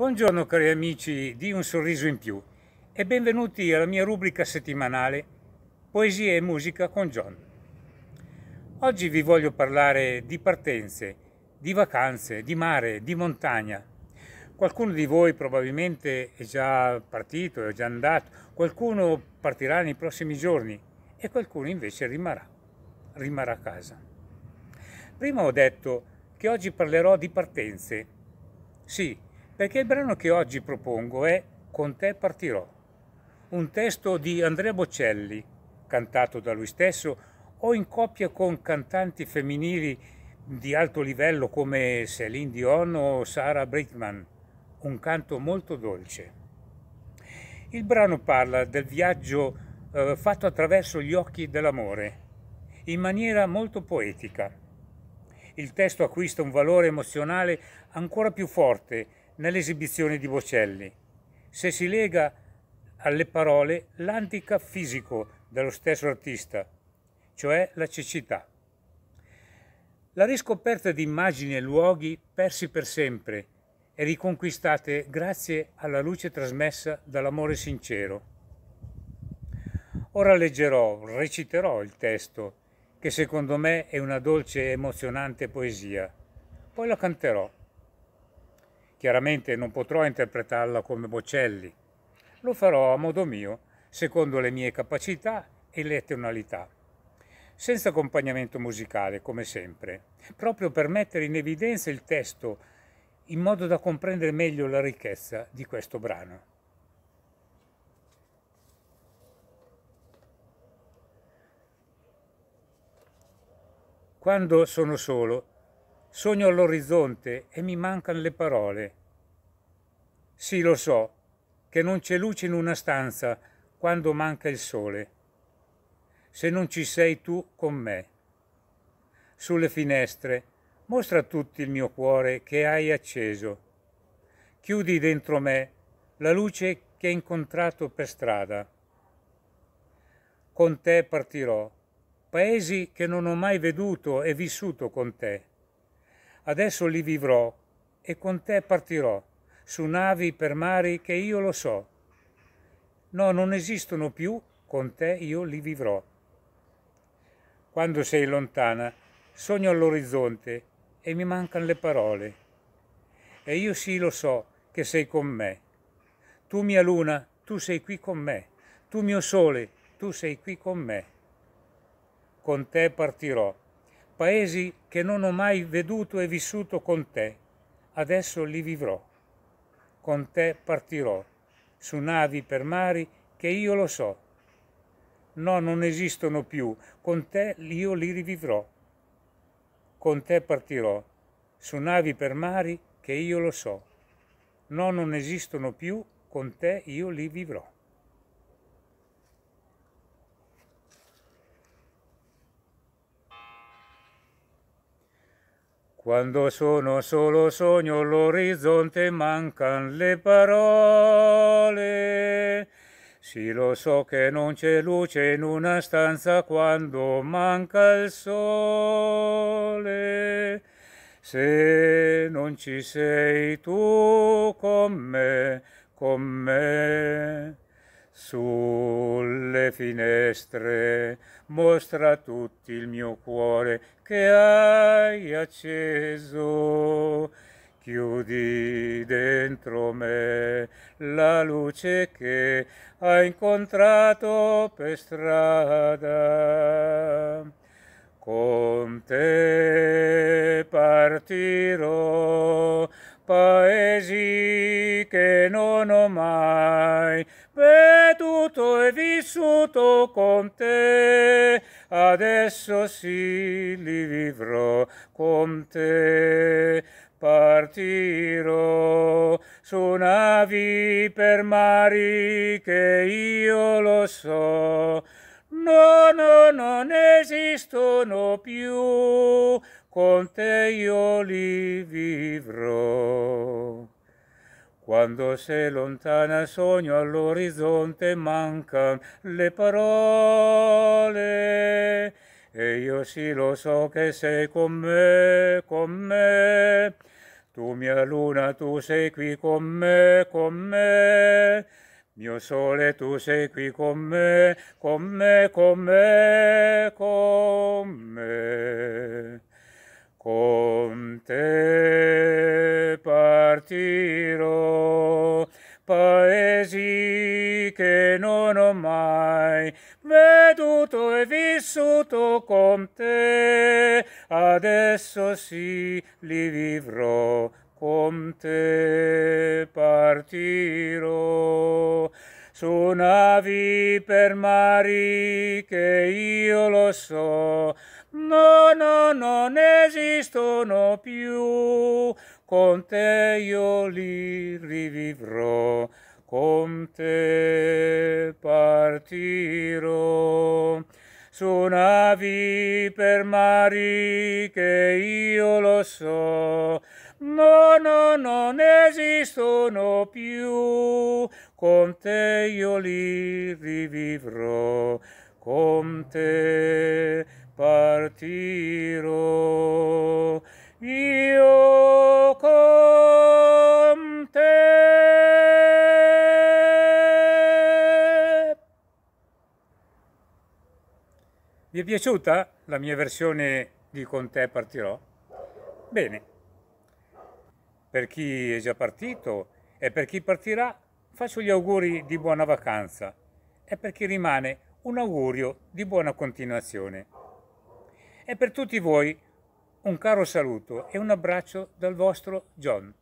Buongiorno cari amici di Un Sorriso in Più e benvenuti alla mia rubrica settimanale Poesia e Musica con John. Oggi vi voglio parlare di partenze, di vacanze, di mare, di montagna. Qualcuno di voi probabilmente è già partito, è già andato, qualcuno partirà nei prossimi giorni e qualcuno invece rimarrà, rimarrà a casa. Prima ho detto che oggi parlerò di partenze. Sì, perché il brano che oggi propongo è Con te partirò, un testo di Andrea Bocelli, cantato da lui stesso o in coppia con cantanti femminili di alto livello come Céline Dion o Sarah Brickman, un canto molto dolce. Il brano parla del viaggio eh, fatto attraverso gli occhi dell'amore, in maniera molto poetica. Il testo acquista un valore emozionale ancora più forte nell'esibizione di Bocelli. Se si lega alle parole l'antica fisico dello stesso artista, cioè la cecità. La riscoperta di immagini e luoghi persi per sempre e riconquistate grazie alla luce trasmessa dall'amore sincero. Ora leggerò, reciterò il testo, che secondo me è una dolce e emozionante poesia. Poi la canterò. Chiaramente non potrò interpretarla come Bocelli, lo farò a modo mio, secondo le mie capacità e le tonalità, senza accompagnamento musicale, come sempre, proprio per mettere in evidenza il testo in modo da comprendere meglio la ricchezza di questo brano. Quando sono solo Sogno all'orizzonte e mi mancano le parole. Sì, lo so, che non c'è luce in una stanza quando manca il sole. Se non ci sei tu con me. Sulle finestre, mostra a tutti il mio cuore che hai acceso. Chiudi dentro me la luce che hai incontrato per strada. Con te partirò, paesi che non ho mai veduto e vissuto con te adesso li vivrò e con te partirò, su navi per mari che io lo so. No, non esistono più, con te io li vivrò. Quando sei lontana, sogno all'orizzonte e mi mancano le parole. E io sì lo so che sei con me. Tu mia luna, tu sei qui con me. Tu mio sole, tu sei qui con me. Con te partirò paesi che non ho mai veduto e vissuto con te, adesso li vivrò. Con te partirò, su navi per mari che io lo so. No, non esistono più, con te io li rivivrò. Con te partirò, su navi per mari che io lo so. No, non esistono più, con te io li vivrò. Quando sono solo sogno l'orizzonte mancan le parole. Sì, lo so che non c'è luce in una stanza quando manca il sole. Se non ci sei tu con me, con me. Sulle finestre mostra tutti il mio cuore che hai acceso. Chiudi dentro me la luce che hai incontrato per strada. Con te partirò paesi che non ho mai veduto e vissuto con te, adesso sì li vivrò con te. Partirò su navi per mari che io lo so, no, no, non esistono più con te io li vivrò. Quando sei lontana sogno all'orizzonte mancan le parole e io sì lo so che sei con me, con me. Tu mia luna, tu sei qui con me, con me. Mio sole, tu sei qui con me, con me, con me, con me. con te, adesso sì li vivrò con te partirò su navi per mari che io lo so, no, no, non esistono più, con te io li rivivrò, con te partirò su navi per mari che io lo so. No, no, non esistono più, con te io li rivivrò, con te partirò. Io con te Vi è piaciuta la mia versione di Con te partirò? Bene, per chi è già partito e per chi partirà faccio gli auguri di buona vacanza e per chi rimane un augurio di buona continuazione. E per tutti voi un caro saluto e un abbraccio dal vostro John.